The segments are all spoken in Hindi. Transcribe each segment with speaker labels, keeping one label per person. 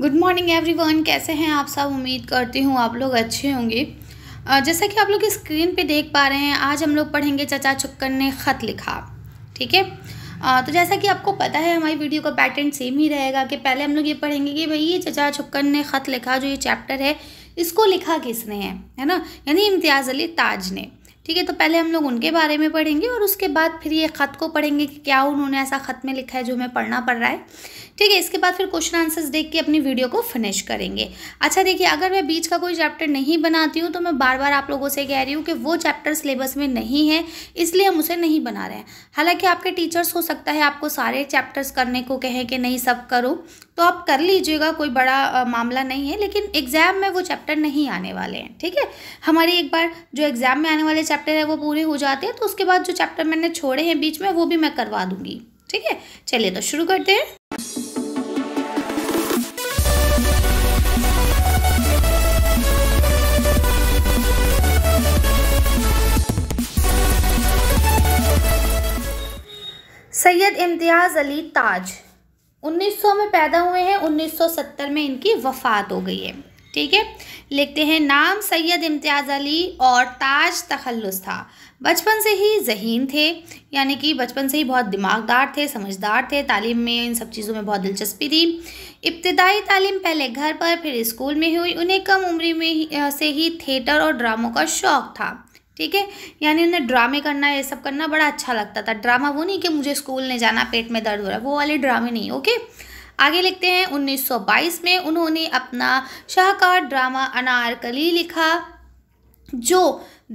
Speaker 1: गुड मॉर्निंग एवरीवन कैसे हैं आप सब उम्मीद करती हूँ आप लोग अच्छे होंगे जैसा कि आप लोग स्क्रीन पे देख पा रहे हैं आज हम लोग पढ़ेंगे चचा चुक्कर ने ख़त लिखा ठीक है तो जैसा कि आपको पता है हमारी वीडियो का पैटर्न सेम ही रहेगा कि पहले हम लोग ये पढ़ेंगे कि भाई ये चचा चुक्कर ने ख़त लिखा जो ये चैप्टर है इसको लिखा किसने है है ना यानी इम्तियाज़ अली ताज ने ठीक है तो पहले हम लोग उनके बारे में पढ़ेंगे और उसके बाद फिर ये ख़त को पढ़ेंगे कि क्या उन्होंने ऐसा ख़त में लिखा है जो हमें पढ़ना पड़ रहा है ठीक है इसके बाद फिर क्वेश्चन आंसर्स देख के अपनी वीडियो को फिनिश करेंगे अच्छा देखिए अगर मैं बीच का कोई चैप्टर नहीं बनाती हूँ तो मैं बार बार आप लोगों से कह रही हूँ कि वो चैप्टर सिलेबस में नहीं है इसलिए हम उसे नहीं बना रहे हैं हालांकि आपके टीचर्स हो सकता है आपको सारे चैप्टर्स करने को कहें कि नहीं सब करो तो आप कर लीजिएगा कोई बड़ा आ, मामला नहीं है लेकिन एग्ज़ाम में वो चैप्टर नहीं आने वाले हैं ठीक है हमारी एक बार जो एग्ज़ाम में आने वाले चैप्टर है वो पूरे हो जाते हैं तो उसके बाद जो चैप्टर मैंने छोड़े हैं बीच में वो भी मैं करवा दूँगी ठीक है चलिए तो शुरू करते हैं सैयद इम्तियाज़ अली ताज 1900 में पैदा हुए हैं 1970 में इनकी वफात हो गई है ठीक है लिखते हैं नाम सैयद इम्तियाज़ अली और ताज तखल्लुस था बचपन से ही जहीन थे यानी कि बचपन से ही बहुत दिमागदार थे समझदार थे तालीम में इन सब चीज़ों में बहुत दिलचस्पी थी इब्तदाई तालीम पहले घर पर फिर स्कूल में हुई उन्हें कम उम्र में ही से ही थिएटर और ड्रामों का शौक़ था ठीक है यानी उन्हें ड्रामे करना ये सब करना बड़ा अच्छा लगता था ड्रामा वो नहीं कि मुझे स्कूल नहीं जाना पेट में दर्द हो रहा है वो वाले ड्रामे नहीं ओके आगे लिखते हैं 1922 में उन्होंने अपना शाहकार ड्रामा अनारकली लिखा जो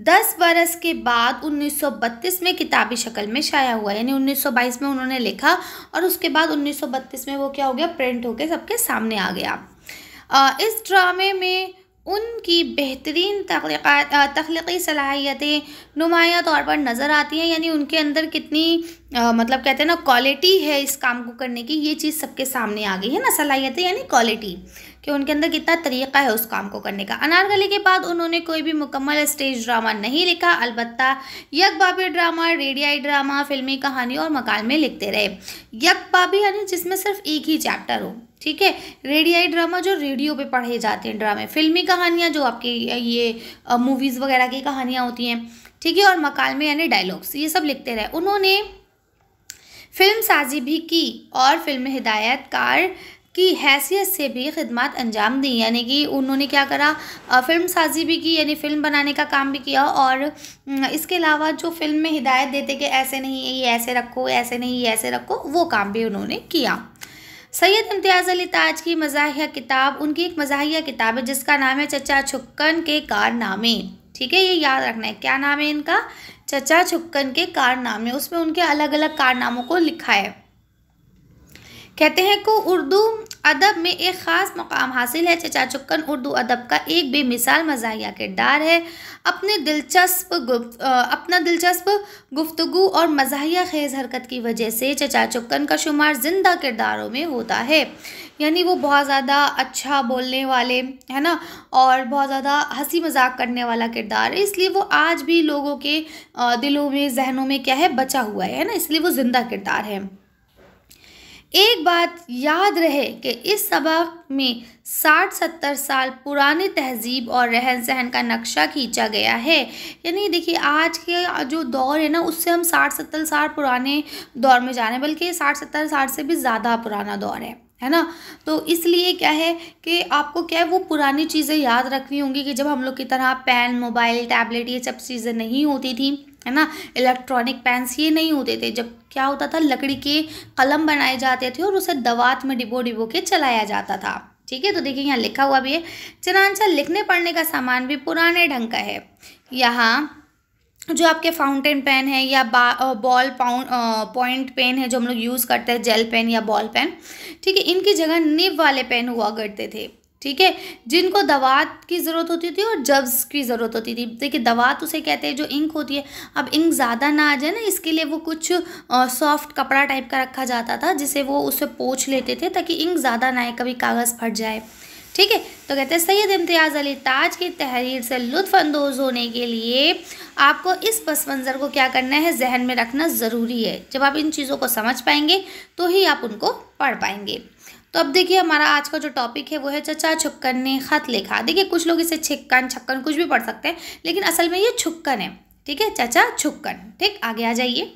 Speaker 1: 10 बरस के बाद 1932 में किताबी शक्ल में शाया हुआ यानी 1922 में उन्होंने लिखा और उसके बाद 1932 में वो क्या हो गया प्रिंट होकर सबके सामने आ गया आ, इस ड्रामे में उनकी बेहतरीन तख्लीकी सलाहियतें नुमाया तौर पर नज़र आती हैं यानी उनके अंदर कितनी आ, मतलब कहते हैं ना क्वालिटी है इस काम को करने की ये चीज़ सबके सामने आ गई है ना सलाहियतें यानी क्वालिटी कि उनके अंदर कितना तरीक़ा है उस काम को करने का अनारकली के बाद उन्होंने कोई भी मुकम्मल स्टेज ड्रामा नहीं लिखा अलबत् यक बाबी ड्रामा रेडियाई ड्रामा फिल्मी कहानी और मकान में लिखते रहे यक बाबी यानी जिसमें सिर्फ एक ही चैप्टर हो ठीक है रेडियाई ड्रामा जो रेडियो पे पढ़े जाते हैं ड्रामे फिल्मी कहानियाँ जो आपकी ये मूवीज़ वगैरह की कहानियाँ होती हैं ठीक है और में यानी डायलॉग्स ये सब लिखते रहे उन्होंने फिल्म साजी भी की और फिल्म हिदायतकार की हैसियत से भी खदमात अंजाम दी यानी कि उन्होंने क्या करा फिल्म साजी भी की यानी फ़िल्म बनाने का काम भी किया और इसके अलावा जो फिल्म में हिदायत देते कि ऐसे नहीं ये ऐसे रखो ऐसे नहीं ये ऐसे रखो वो काम भी उन्होंने किया सैयद इम्तियाज़ अली ताज की मज़ाहिया किताब उनकी एक मज़ाहिया किताब है जिसका नाम है चचा छुक्कन के कारनामे ठीक है ये याद रखना है क्या नाम है इनका चचा छुक्कन के कारनामे उसमें उनके अलग अलग कारनामों को लिखा है कहते हैं को उर्दू अदब में एक ख़ास मकाम हासिल है चचा चुक्कन उर्दू अदब का एक बेमिसाल मजाया किरदार है अपने दिलचस्प अपना दिलचस्प गुफ्तु और मजाया खेज हरकत की वजह से चचा चुक्कन का शुमार जिंदा किरदारों में होता है यानी वो बहुत ज़्यादा अच्छा बोलने वाले है ना और बहुत ज़्यादा हंसी मजाक करने वाला किरदार है इसलिए वो आज भी लोगों के दिलों में जहनों में क्या है बचा हुआ है ना इसलिए वो ज़िंदा किरदार है एक बात याद रहे कि इस सबक में 60-70 साल पुराने तहजीब और रहन सहन का नक्शा खींचा गया है यानी देखिए आज के जो दौर है ना उससे हम 60-70 साल पुराने दौर में जा रहे हैं बल्कि 60-70 साल से भी ज़्यादा पुराना दौर है है ना तो इसलिए क्या है कि आपको क्या है वो पुरानी चीज़ें याद रखनी होंगी कि जब हम लोग की तरह पेन मोबाइल टैबलेट ये सब चीज़ें नहीं होती थी है ना इलेक्ट्रॉनिक पेंस ये नहीं होते थे जब क्या होता था लकड़ी के कलम बनाए जाते थे और उसे दवात में डिबो डिबो के चलाया जाता था ठीक है तो देखिए यहाँ लिखा हुआ भी है चनाचा लिखने पढ़ने का सामान भी पुराने ढंग का है यहाँ जो आपके फाउंटेन पेन है या बॉल पाउंड पॉइंट पेन है जो हम लोग यूज़ करते हैं जेल पेन या बॉल पेन ठीक है इनकी जगह निब वाले पेन हुआ करते थे ठीक है जिनको दवात की ज़रूरत होती थी और जब्स की ज़रूरत होती थी देखिए दवात उसे कहते हैं जो इंक होती है अब इंक ज़्यादा ना आ जाए ना इसके लिए वो कुछ सॉफ्ट कपड़ा टाइप का रखा जाता था जिसे वो उसे पोछ लेते थे ताकि इंक ज़्यादा ना आए कभी कागज़ फट जाए ठीक है तो कहते हैं सैयद इम्तियाज़ अली ताज की तहरीर से लुफानंदोज होने के लिए आपको इस पस मंज़र को क्या करना है जहन में रखना ज़रूरी है जब आप इन चीज़ों को समझ पाएंगे तो ही आप उनको पढ़ पाएंगे तो अब देखिए हमारा आज का जो टॉपिक है वो है चचा छुपकन ने खत लिखा देखिए कुछ लोग इसे छिक्कन छक्कन कुछ भी पढ़ सकते हैं लेकिन असल में ये छुपकन है ठीक है चचा छुपकन ठीक आगे आ जाइए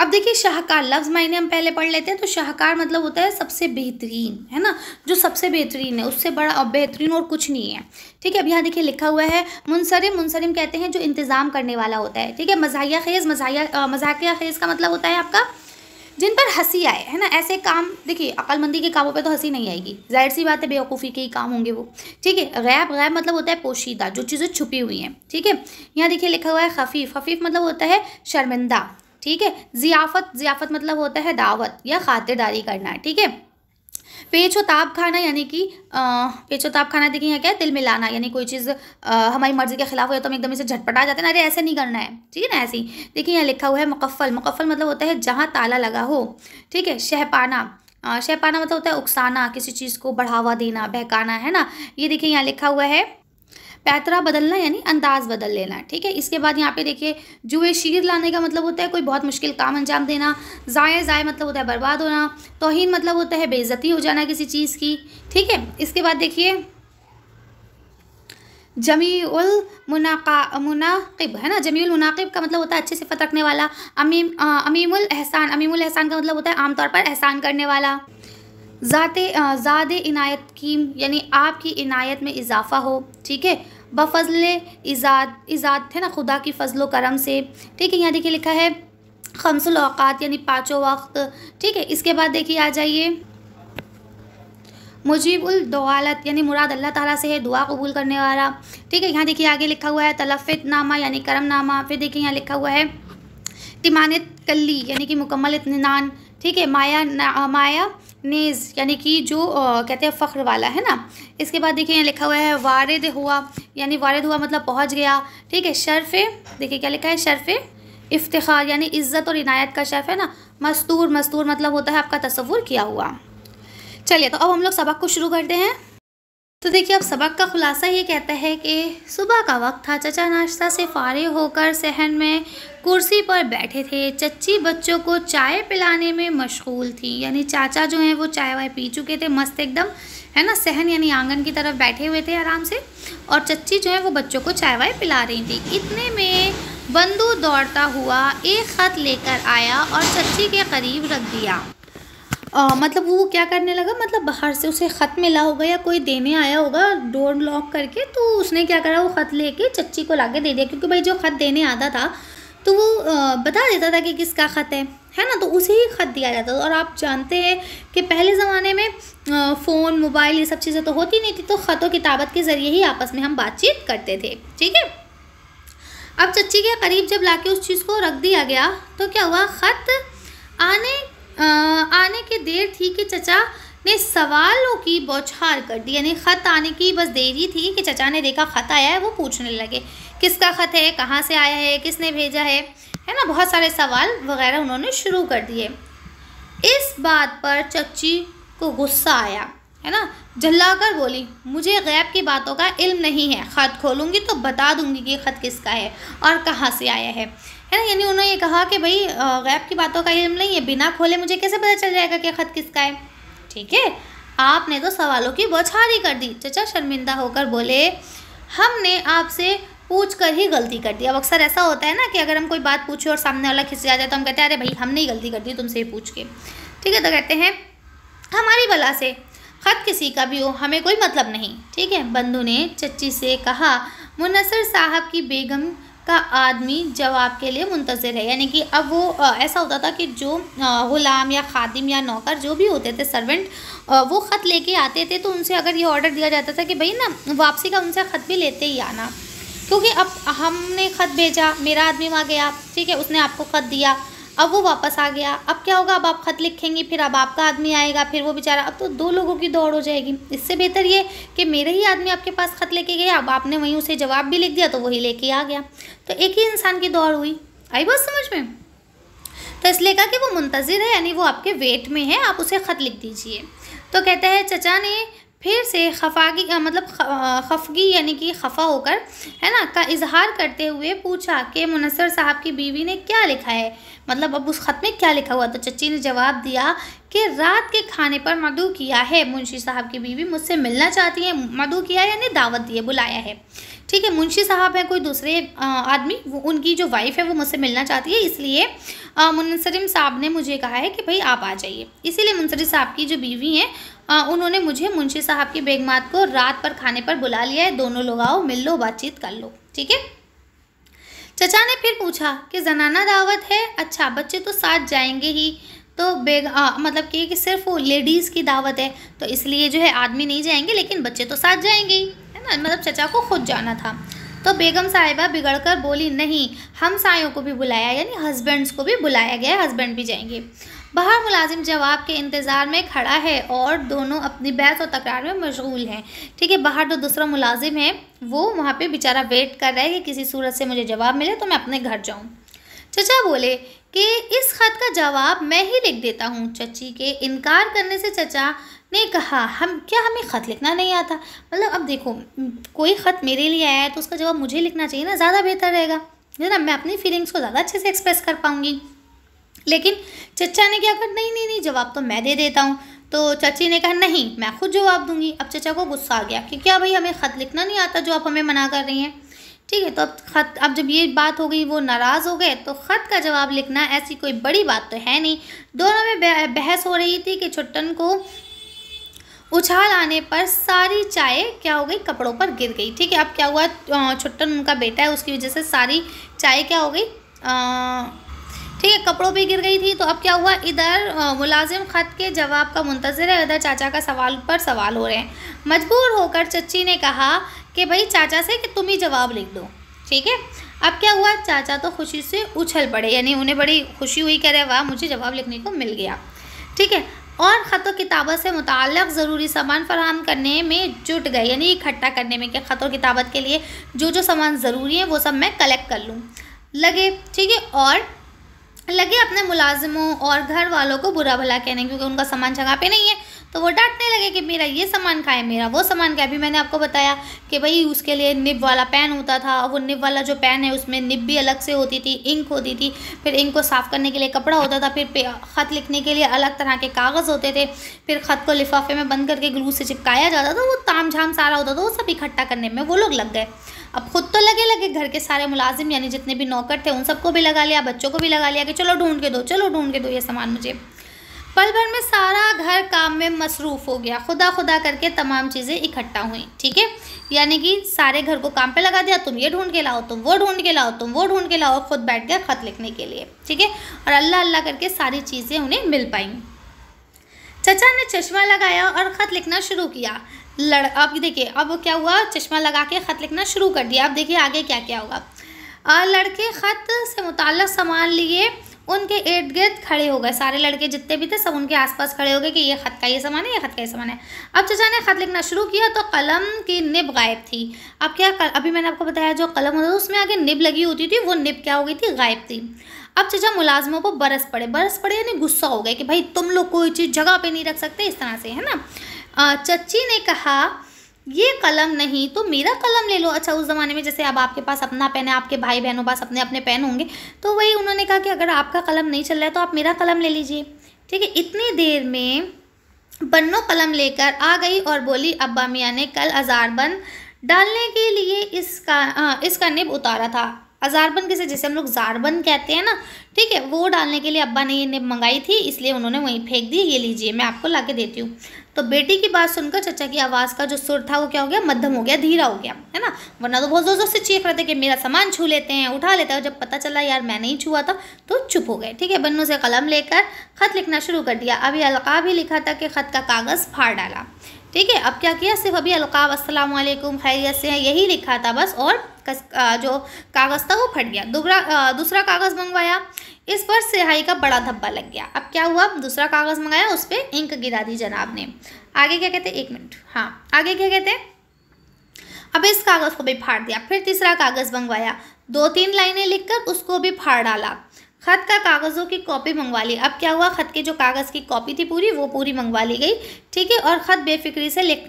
Speaker 1: अब देखिए शाहकार लफ्ज़ मायने हम पहले पढ़ लेते हैं तो शाहकार मतलब होता है सबसे बेहतरीन है ना जो सबसे बेहतरीन है उससे बड़ा और बेहतरीन और कुछ नहीं है ठीक है अब यहाँ देखिए लिखा हुआ है मुनसरिम मुनसरम कहते हैं जो इंतज़ाम करने वाला होता है ठीक है मजाया खेज़ मजाहिया मजाकिया खेज़ का मतलब होता है आपका जिन पर हंसी आए है ना ऐसे काम देखिए अकलमंदी के कामों पे तो हंसी नहीं आएगी जाहिर सी बात है बेवकूफ़ी के ही काम होंगे वो ठीक है गैब गैब मतलब होता है पोशीदा जो चीज़ें छुपी हुई हैं ठीक है यहाँ देखिए लिखा हुआ है खफीफ खफीफ मतलब होता है शर्मिंदा ठीक है जियाफत जियाफत मतलब होता है दावत या खातिरदारी करना ठीक है पेचो खाना यानी कि पेचो खाना देखिए यहाँ क्या है तिल मिलाना यानी कोई चीज़ हमारी मर्ज़ी के खिलाफ हो तो हम एकदम इसे झटपटा जाते हैं अरे ऐसे नहीं करना है ठीक है ना ऐसे ही देखिए यहाँ लिखा हुआ है मुकफ़ल मुकफ़ल मतलब होता है जहाँ ताला लगा हो ठीक है शहपाना शहपाना मतलब होता है उकसाना किसी चीज़ को बढ़ावा देना बहकाना है ना ये देखिए यहाँ लिखा हुआ है पैतरा बदलना यानी अंदाज बदल लेना ठीक है इसके बाद यहाँ पे देखिए जुए शीर लाने का मतलब होता है कोई बहुत मुश्किल काम अंजाम देना ज़ाय ज़ाय मतलब होता है बर्बाद होना तोहन मतलब होता है बेजती हो जाना किसी चीज़ की ठीक है इसके बाद देखिए जमीउल मुनाका मुनाकिब है ना जमी मुनाकिब का मतलब होता है अच्छे सिफत रखने वाला अमीम अमीम अमीमुल एहसान उलहसान का मतलब होता है आमतौर पर एहसान करने वाला ज़ात ज़ाद इनायत की यानी आपकी इनायत में इजाफ़ा हो ठीक है बफजल इजाद इजाद है ना खुदा की फ़जल करम से ठीक है यहाँ देखिए लिखा है खमसल अवकात यानी पाँचों वक्त ठीक है इसके बाद देखिए आ जाइए मुजीबुल दौलत यानी मुराद अल्लाह ताला से है दुआ कबूल करने वाला ठीक है यहाँ देखिए आगे लिखा हुआ है तलफित नामा यानी करम नामा फिर देखिए यहाँ लिखा हुआ है तिमानत कल्ली यानी कि मुकम्मल इतमान ठीक है माया ना, माया नेज़ यानी कि जो आ, कहते हैं फ़ख्र वाला है ना इसके बाद देखिए यहाँ लिखा हुआ है वारद हुआ यानी वारद हुआ मतलब पहुँच गया ठीक है शर्फ़ देखिए क्या लिखा है शर्फ़ इफ्तार यानी इज़्ज़त और इनायत का शर्फ़ है ना मस्तूर मस्तूर मतलब होता है आपका तस्वुर किया हुआ चलिए तो अब हम लोग सबक को शुरू करते हैं तो देखिए अब सबक का खुलासा ये कहता है कि सुबह का वक्त था चचा नाश्ता से फारे होकर सहन में कुर्सी पर बैठे थे चच्ची बच्चों को चाय पिलाने में मशगूल थी यानी चाचा जो हैं वो चाय वाय पी चुके थे मस्त एकदम है ना सहन यानी आंगन की तरफ बैठे हुए थे आराम से और चच्ची जो है वो बच्चों को चाय वाय पिला रही थी इतने में बंदू दौड़ता हुआ एक ख़त लेकर आया और चच्ची के करीब रख दिया आ, मतलब वो क्या करने लगा मतलब बाहर से उसे ख़त मिला होगा या कोई देने आया होगा डोर लॉक करके तो उसने क्या करा वो ख़त लेके चच्ची को ला दे दिया क्योंकि भाई जो ख़त देने आता था तो वो बता देता था कि किसका ख़त है है ना तो उसे ही ख़त दिया जाता था और आप जानते हैं कि पहले ज़माने में फ़ोन मोबाइल ये सब चीज़ें तो होती नहीं थी तो ख़त और किताबत के ज़रिए ही आपस में हम बातचीत करते थे ठीक है अब चच्ची के करीब जब लाके उस चीज़ को रख दिया गया तो क्या हुआ ख़त आने आने की देर थी कि चचा ने सवालों की बौछार कर दी यानी ख़त आने की बस देर ही थी कि चचा ने देखा ख़त आया है वो पूछने लगे किसका ख़त है कहाँ से आया है किसने भेजा है है ना बहुत सारे सवाल वगैरह उन्होंने शुरू कर दिए इस बात पर चची को गुस्सा आया है ना झल्लाकर बोली मुझे गैब की बातों का इल्म नहीं है ख़त खोलूँगी तो बता दूँगी कि ख़त किसका है और कहाँ से आया है है ना यानी उन्होंने ये कहा कि भाई गैब की बातों का इल्म नहीं है बिना खोले मुझे कैसे पता चल जाएगा कि ख़त किसका है ठीक है आपने तो सवालों की बौछारी कर दी चचा शर्मिंदा होकर बोले हमने आपसे पूछ कर ही गलती कर दी अब अक्सर ऐसा होता है ना कि अगर हम कोई बात पूछे और सामने वाला खिसिया जाए तो हम कहते हैं अरे भाई हमने ही गलती कर दी तुमसे ही पूछ के ठीक है तो कहते हैं हमारी बला से ख़त किसी का भी हो हमें कोई मतलब नहीं ठीक है बंधु ने चच्ची से कहा मुनसर साहब की बेगम का आदमी जवाब के लिए मुंतज़र है यानी कि अब वो ऐसा होता था कि जो ग़ुलाम या खादिम या नौकर जो भी होते थे सर्वेंट वो ख़त लेके आते थे तो उनसे अगर ये ऑर्डर दिया जाता था कि भाई ना वापसी का उनसे ख़त भी लेते ही आना क्योंकि अब हमने ख़त भेजा मेरा आदमी वहाँ गया ठीक है उसने आपको ख़त दिया अब वो वापस आ गया अब क्या होगा अब आप खत लिखेंगी फिर अब आपका आदमी आएगा फिर वो बेचारा अब तो दो लोगों की दौड़ हो जाएगी इससे बेहतर ये कि मेरे ही आदमी आपके पास खत लेके गया अब आपने वहीं उसे जवाब भी लिख दिया तो वही लेके आ गया तो एक ही इंसान की दौड़ हुई आई बात समझ में तो इसलिए कहा कि वो मुंतज़र है यानी वो आपके वेट में है आप उसे ख़त लिख दीजिए तो कहते हैं चचा ने फिर से खफागी मतलब खफगी यानी कि खफा होकर है ना का इजहार करते हुए पूछा कि मुनसर साहब की बीवी ने क्या लिखा है मतलब अब उस ख़त में क्या लिखा हुआ तो चच्ची ने जवाब दिया कि रात के खाने पर मधु किया है मुंशी साहब की बीवी मुझसे मिलना चाहती है मधु किया है यानी दावत दी है बुलाया है ठीक है मुंशी साहब हैं कोई दूसरे आदमी वो उनकी जो वाइफ है वो मुझसे मिलना चाहती है इसलिए मुनसरिम साहब ने मुझे कहा है कि भाई आप आ जाइए इसीलिए मुनसरिम साहब की जो बीवी हैं हाँ, उन्होंने मुझे मुंशी साहब की बेगमात को रात पर खाने पर बुला लिया है दोनों लोग आओ मिल लो बातचीत कर लो ठीक है चचा ने फिर पूछा कि जनाना दावत है अच्छा बच्चे तो साथ जाएंगे ही तो बेग आ, हाँ, मतलब कि सिर्फ लेडीज़ की दावत है तो इसलिए जो है आदमी नहीं जाएंगे लेकिन बच्चे तो साथ जाएंगे ही है ना मतलब चचा को खुद जाना था तो बेगम साहिबा बिगड़कर बोली नहीं हम सायों को भी बुलाया यानी हस्बैंड्स को भी बुलाया गया हस्बैंड भी जाएंगे बाहर मुलाजिम जवाब के इंतज़ार में खड़ा है और दोनों अपनी बहस और तकरार में मशगूल हैं ठीक है बाहर जो दूसरा मुलाजिम है वो वहाँ पे बेचारा वेट कर रहा है कि किसी सूरत से मुझे जवाब मिले तो मैं अपने घर जाऊँ चचा बोले कि इस ख़त का जवाब मैं ही लिख देता हूँ चची के इनकार करने से चचा ने कहा हम क्या हमें ख़त लिखना नहीं आता मतलब अब देखो कोई ख़त मेरे लिए आया है तो उसका जवाब मुझे लिखना चाहिए ना ज़्यादा बेहतर रहेगा है ना मैं अपनी फीलिंग्स को ज़्यादा अच्छे से एक्सप्रेस कर पाऊँगी लेकिन चचा ने क्या कहा नहीं नहीं नहीं जवाब तो मैं दे देता हूँ तो चाची ने कहा नहीं मैं खुद जवाब दूंगी अब चचा को गुस्सा आ गया कि क्या भाई हमें ख़त लिखना नहीं आता जो आप हमें मना कर रही हैं ठीक है तो अब ख़त अब जब ये बात हो गई वो नाराज़ हो गए तो ख़त का जवाब लिखना ऐसी कोई बड़ी बात तो है नहीं दोनों में बहस हो रही थी कि छुट्टन को उछाल आने पर सारी चाय क्या हो गई कपड़ों पर गिर गई ठीक है अब क्या हुआ छुट्टन उनका बेटा है उसकी वजह से सारी चाय क्या हो गई ठीक है कपड़ों पे गिर गई थी तो अब क्या हुआ इधर मुलाजिम ख़त के जवाब का मुंतज़र है इधर चाचा का सवाल पर सवाल हो रहे हैं मजबूर होकर चच्ची ने कहा कि भाई चाचा से कि तुम ही जवाब लिख दो ठीक है अब क्या हुआ चाचा तो खुशी से उछल पड़े यानी उन्हें बड़ी खुशी हुई कह रहे वाह मुझे जवाब लिखने को मिल गया ठीक है और ख़त किताबत से मुतल ज़रूरी सामान फराहम करने में जुट गए यानी इकट्ठा करने में कि ख़त और किताबत के लिए जो जो सामान ज़रूरी है वो सब मैं कलेक्ट कर लूँ लगे ठीक है और लगे अपने मुलाजिमों और घर वालों को बुरा भला कहने क्योंकि उनका सामान जगह पे नहीं है तो वो डांटने लगे कि मेरा ये सामान खाए मेरा वो सामान खाए अभी मैंने आपको बताया कि भाई उसके लिए निब वाला पेन होता था और वो निब वाला जो पेन है उसमें निब भी अलग से होती थी इंक होती थी फिर इंक को साफ़ करने के लिए कपड़ा होता था फिर ख़त लिखने के लिए अलग तरह के कागज़ होते थे फिर ख़त को लिफाफे में बंद करके ग्लू से चिपकाया जाता था वो ताम झाम सारा होता था वो सब इकट्ठा करने में वो लोग लग गए अब खुद तो लगे लगे घर के सारे मुलाजिम यानी जितने भी नौकर थे उन सबको भी लगा लिया बच्चों को भी लगा लिया कि चलो ढूंढ के दो चलो ढूंढ के दो ये सामान मुझे पल भर में सारा घर काम में मसरूफ़ हो गया खुदा खुदा करके तमाम चीज़ें इकट्ठा हुई ठीक है यानी कि सारे घर को काम पे लगा दिया तुम ये ढूंढ के लाओ तुम वो ढूंढ के लाओ तुम वो ढूंढ के लाओ खुद बैठ गया ख़त लिखने के लिए ठीक है और अल्लाह अल्लाह करके सारी चीज़ें उन्हें मिल पाई चचा ने चश्मा लगाया और ख़त लिखना शुरू किया लड़ अब देखिए अब क्या हुआ चश्मा लगा के ख़त लिखना शुरू कर दिया अब देखिए आगे क्या क्या होगा आ, लड़के ख़त से मुतल सामान लिए उनके इर्द गिर्द खड़े हो गए सारे लड़के जितने भी थे सब उनके आसपास खड़े हो गए कि ये ख़त का ये सामान है ये ख़त का ये सामान है अब चचा ने ख़त लिखना शुरू किया तो कलम की निब गायब थी अब क्या कर, अभी मैंने आपको बताया जो कलम होता था उसमें आगे निब लगी होती थी वो निब क्या हो गई थी गायब थी अब चचा मुलाजमों को बरस पड़े बरस पड़े यानी गुस्सा हो गए कि भाई तुम लोग कोई चीज़ जगह पर नहीं रख सकते इस तरह से है ना चच्ची ने कहा ये कलम नहीं तो मेरा कलम ले लो अच्छा उस ज़माने में जैसे अब आपके पास अपना पेन है आपके भाई बहनों पास अपने अपने पेन होंगे तो वही उन्होंने कहा कि अगर आपका कलम नहीं चल रहा है तो आप मेरा कलम ले लीजिए ठीक है इतनी देर में बन्नो कलम लेकर आ गई और बोली अब्बा मियाँ ने कल अजारबन डालने के लिए इसका आ, इसका निब उतारा था अजारबन किसे जिसे हम लोग जारबन कहते हैं ना ठीक है वो डालने के लिए अब्बा ने ये निब मंगाई थी इसलिए उन्होंने वहीं फेंक दी ये लीजिए मैं आपको ला देती हूँ तो बेटी की बात सुनकर चचा की आवाज़ का जो सुर था वो क्या हो गया मध्यम हो गया धीरा हो गया है ना वरना तो बहुत जोर जोर से चीख रहे थे कि मेरा सामान छू लेते हैं उठा लेते हैं जब पता चला यार मैं नहीं छुआ था तो चुप हो गए ठीक है बन्नू से कलम लेकर ख़त लिखना शुरू कर दिया अभी अलका भी लिखा था कि ख़त का कागज़ फाड़ डाला ठीक है अब क्या किया सिर्फ अभी अलकाब असलम खैरियत से है यही लिखा था बस और कस, आ, जो कागज़ था वो फट गया दूसरा दूसरा कागज़ मंगवाया इस पर स्याही का बड़ा धब्बा लग गया अब क्या हुआ दूसरा कागज़ मंगाया उस पर इंक गिरा दी जनाब ने आगे क्या कहते हैं एक मिनट हाँ आगे क्या कहते हैं अब इस कागज़ को भी फाड़ दिया फिर तीसरा कागज़ मंगवाया दो तीन लाइनें लिखकर उसको भी फाड़ डाला ख़त का कागज़ों की कॉपी मंगवा ली अब क्या हुआ ख़त के जो कागज़ की कॉपी थी पूरी वो पूरी मंगवा ली गई ठीक है और ख़त बेफिक्री से लिख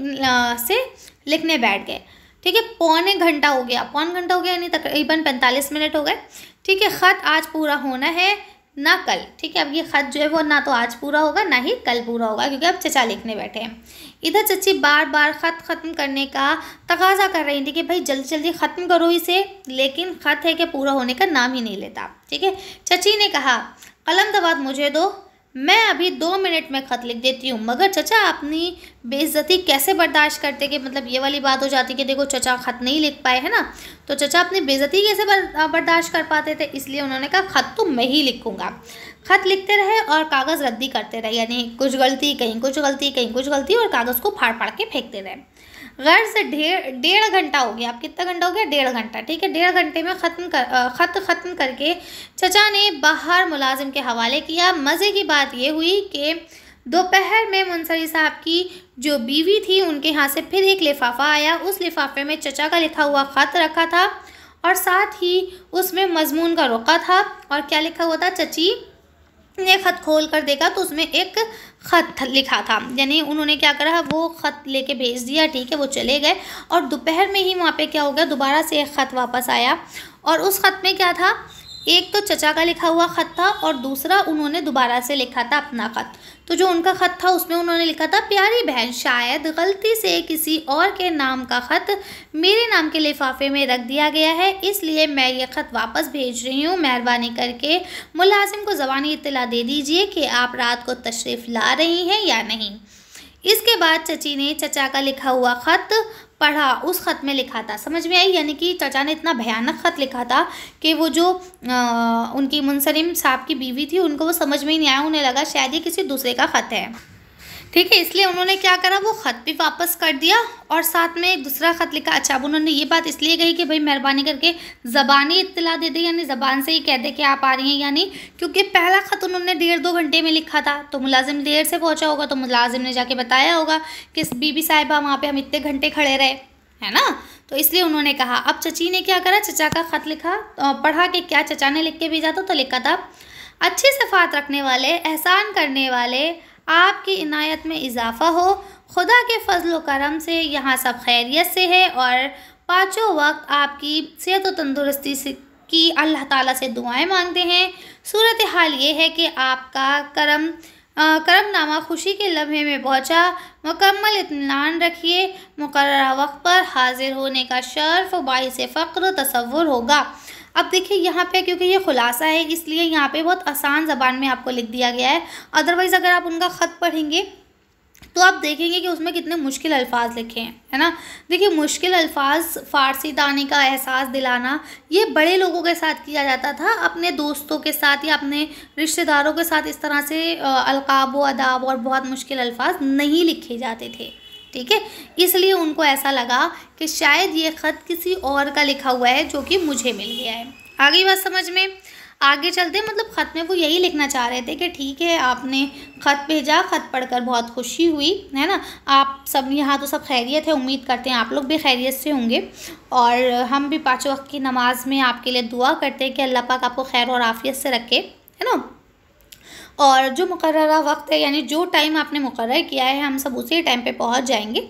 Speaker 1: से लिखने बैठ गए ठीक है पौने घंटा हो गया पौन घंटा हो गया यानी तकरीबन पैंतालीस मिनट हो गए ठीक है ख़त आज पूरा होना है ना कल ठीक है अब ये खत जो है वो ना तो आज पूरा होगा ना ही कल पूरा होगा क्योंकि अब चचा लिखने बैठे हैं इधर चची बार बार ख़त ख़त्म करने का तकाजा कर रही थी कि भाई जल्दी जल्दी ख़त्म करो इसे लेकिन ख़त है कि पूरा होने का नाम ही नहीं लेता ठीक है चची ने कहा कलम दबात तो मुझे दो मैं अभी दो मिनट में ख़त लिख देती हूँ मगर चचा अपनी बेइज्जती कैसे बर्दाश्त करते कि मतलब ये वाली बात हो जाती कि देखो चचा ख़त नहीं लिख पाए है ना तो चचा अपनी बेइज्जती कैसे बर्दाश्त कर पाते थे इसलिए उन्होंने कहा ख़त तो मैं ही लिखूँगा ख़त लिखते रहे और कागज़ रद्दी करते रहे यानी कुछ गलती कहीं कुछ गलती कहीं कुछ गलती और कागज़ को फाड़ फाड़ के फेंकते रहे गर्ज डेढ़ डेढ़ घंटा हो गया आप कितना घंटा हो गया डेढ़ घंटा ठीक है डेढ़ घंटे में ख़त्म कर ख़त ख़त्म करके चचा ने बाहर मुलाजिम के हवाले किया मज़े की बात यह हुई कि दोपहर में मुंसरी साहब की जो बीवी थी उनके यहाँ से फिर एक लिफाफा आया उस लिफाफे में चचा का लिखा हुआ ख़त रखा था और साथ ही उसमें मजमून का रुका था और क्या लिखा हुआ था चची ये ख़त खोल कर देखा तो उसमें एक ख़त लिखा था यानी उन्होंने क्या करा वो ख़त लेके भेज दिया ठीक है वो चले गए और दोपहर में ही वहाँ पे क्या हो गया दोबारा से एक ख़त वापस आया और उस ख़त में क्या था एक तो चचा का लिखा हुआ ख़त था और दूसरा उन्होंने दोबारा से लिखा था अपना ख़त तो जो उनका ख़त था उसमें उन्होंने लिखा था प्यारी बहन शायद गलती से किसी और के नाम का ख़त मेरे नाम के लिफाफे में रख दिया गया है इसलिए मैं ये ख़त वापस भेज रही हूँ मेहरबानी करके मुलाजिम को जबानी इतला दे दीजिए कि आप रात को तशरीफ़ ला रही हैं या नहीं इसके बाद चची ने चचा का लिखा हुआ ख़त पढ़ा उस ख़त में लिखा था समझ में आई यानी कि चचा ने इतना भयानक ख़त लिखा था कि वो जो आ, उनकी मुनसरिम साहब की बीवी थी उनको वो समझ में ही नहीं आया उन्हें लगा शायद ये किसी दूसरे का ख़त है ठीक है इसलिए उन्होंने क्या करा वो ख़त भी वापस कर दिया और साथ में एक दूसरा ख़त लिखा अच्छा अब उन्होंने ये बात इसलिए कही कि भाई मेहरबानी करके ज़बानी इतला दे दे यानी ज़बान से ही कह दे कि आप आ रही हैं यानी क्योंकि पहला ख़त उन्होंने डेढ़ दो घंटे में लिखा था तो मुलाजिम देर से पहुँचा होगा तो मुलाजिम ने जाके बताया होगा कि बीबी साहिबा वहाँ पर हम इतने घंटे खड़े रहे है ना तो इसलिए उन्होंने कहा अब चची ने क्या करा चचा का ख़त लिखा पढ़ा कि क्या चचा ने लिख के भेजा था तो लिखा था अच्छी सफ़ात रखने वाले एहसान करने वाले आपकी इनायत में इजाफ़ा हो खुदा के फजल करम से यहाँ सब खैरियत से है और पाँचों वक्त आपकी सेहत व तंदुरुस्ती से की अल्लाह ताला से दुआएं मांगते हैं सूरत हाल ये है कि आपका करम करम नामा खुशी के लम्हे में पहुँचा मुकम्मल इतमान रखिए मुकर वक्त पर हाजिर होने का शर्फ बाई से फ़क्र तस्वुर होगा अब देखिए यहाँ पे क्योंकि ये खुलासा है इसलिए यहाँ पे बहुत आसान ज़बान में आपको लिख दिया गया है अदरवाइज़ अगर आप उनका ख़त पढ़ेंगे तो आप देखेंगे कि उसमें कितने मुश्किल अल्फाज लिखे हैं है ना देखिए मुश्किल अल्फाज फ़ारसी दाने का एहसास दिलाना ये बड़े लोगों के साथ किया जाता था अपने दोस्तों के साथ या अपने रिश्तेदारों के साथ इस तरह से अलकाब अदाब और बहुत मुश्किल अल्फाज नहीं लिखे जाते थे ठीक है इसलिए उनको ऐसा लगा कि शायद ये ख़त किसी और का लिखा हुआ है जो कि मुझे मिल गया है आगे बात समझ में आगे चलते मतलब ख़त में वो यही लिखना चाह रहे थे कि ठीक है आपने ख़त भेजा ख़त पढ़कर बहुत खुशी हुई है ना आप सब यहाँ तो सब खैरियत है उम्मीद करते हैं आप लोग भी खैरियत से होंगे और हम भी पाँचों वक्त की नमाज़ में आपके लिए दुआ करते हैं कि अल्लाह पाक आपको खैर और आफियत से रखे है ना और जो मुकर वक्त है यानी जो टाइम आपने मुकर किया है हम सब उसी टाइम पे पहुंच जाएंगे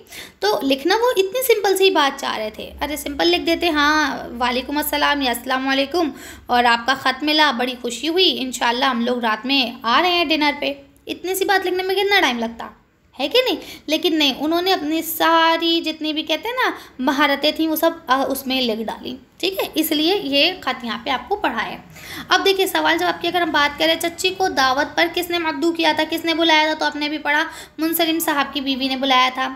Speaker 1: तो लिखना वो इतनी सिंपल सी बात चाह रहे थे अरे सिंपल लिख देते हाँ वालेकुम अस्सलाम या अस्सलाम वालेकुम और आपका ख़त मिला बड़ी खुशी हुई इन हम लोग रात में आ रहे हैं डिनर पर इतनी सी बात लिखने में कितना टाइम लगता है कि नहीं लेकिन नहीं उन्होंने अपनी सारी जितनी भी कहते हैं ना महारतें थी वो सब उसमें लिख डाली ठीक है इसलिए ये खत यहाँ पे आपको पढ़ा है अब देखिए सवाल जब आपकी अगर हम बात करें चच्ची को दावत पर किसने मद्दू किया था किसने बुलाया था तो आपने भी पढ़ा मुनसलिम साहब की बीवी ने बुलाया था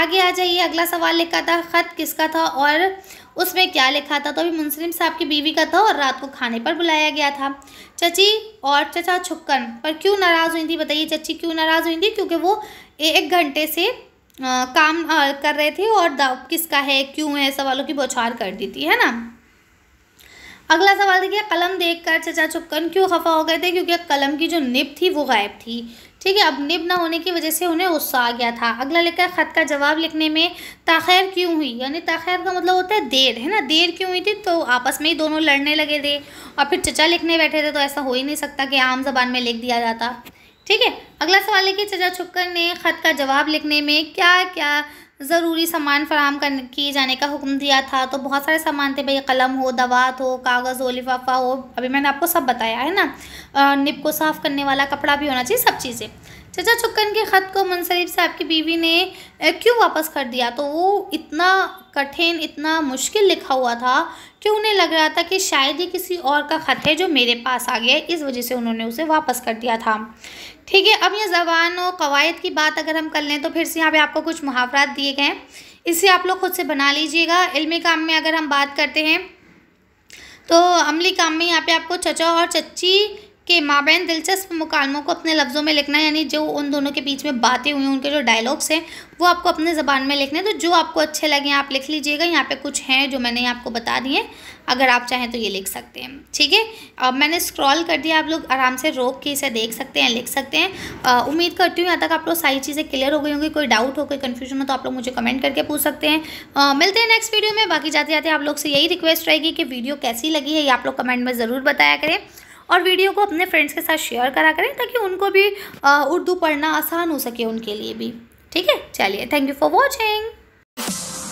Speaker 1: आगे आ जाइए अगला सवाल लिखा था ख़त किसका था और उसमें क्या लिखा था तो अभी मुंसलिम साहब की बीवी का था और रात को खाने पर बुलाया गया था चची और चचा छुक्कन पर क्यों नाराज़ हुई थी बताइए चची क्यों नाराज़ हुई थी क्योंकि वो एक घंटे से आ, काम आ, कर रहे थे और किसका है क्यों है सवालों की बौछार कर दी थी है ना अगला सवाल देखिए कलम देखकर चचा चुपकन क्यों खफा हो गए थे क्योंकि कलम की जो निब थी वो गायब थी ठीक है अब निब ना होने की वजह से उन्हें गुस्सा आ गया था अगला लिखा है ख़त का जवाब लिखने में ताखैर क्यों हुई यानी ताखैर का मतलब होता है देर है ना देर क्यों हुई थी तो आपस में ही दोनों लड़ने लगे थे और फिर चचा लिखने बैठे थे तो ऐसा हो ही नहीं सकता कि आम जबान में लिख दिया जाता ठीक है अगला सवाल लिखिए चचा छुपकर ने ख़त का जवाब लिखने में क्या क्या ज़रूरी सामान फराम कर किए जाने का हुक्म दिया था तो बहुत सारे सामान थे भाई कलम हो दवात हो कागज़ हो लिफाफा हो अभी मैंने आपको सब बताया है ना निप को साफ़ करने वाला कपड़ा भी होना चाहिए सब चीज़ें चचा चुक्कन के ख़त को मुनसरिफ से आपकी बीवी ने क्यों वापस कर दिया तो वो इतना कठिन इतना मुश्किल लिखा हुआ था कि उन्हें लग रहा था कि शायद ही किसी और का ख़त है जो मेरे पास आ गया इस वजह से उन्होंने उसे वापस कर दिया था ठीक है अब ये ज़बान और कवायद की बात अगर हम कर लें तो फिर से यहाँ पे आपको कुछ मुहावरात दिए गए हैं इसे आप लोग ख़ुद से बना लीजिएगा इल्मी काम में अगर हम बात करते हैं तो अमली काम में यहाँ पे आपको चचा और चच्ची के बहन दिलचस्प मुकालमों को अपने लफ्ज़ों में लिखना है यानी जो उन दोनों के बीच में बातें हुई उनके जो डायलॉग्स हैं वो आपको अपने ज़बान में लिखने तो जो आपको अच्छे लगे आप लिख लीजिएगा यहाँ पे कुछ हैं जो मैंने आपको बता दिए अगर आप चाहें तो ये लिख सकते हैं ठीक है अब मैंने स्क्रॉल कर दिया आप लोग आराम से रोक के इसे देख सकते हैं लिख सकते हैं उम्मीद करती हूँ यहाँ तक आप लोग सारी चीज़ें क्लियर हो गई होंगी कोई डाउट हो कोई कन्फ्यूजन हो तो आप लोग मुझे कमेंट करके पूछ सकते हैं आ, मिलते हैं नेक्स्ट वीडियो में बाकी जाते जाते आप लोग से यही रिक्वेस्ट रहेगी कि वीडियो कैसी लगी है ये आप लोग कमेंट में ज़रूर बताया करें और वीडियो को अपने फ्रेंड्स के साथ शेयर करा करें ताकि उनको भी उर्दू पढ़ना आसान हो सके उनके लिए भी ठीक है चलिए थैंक यू फॉर वॉचिंग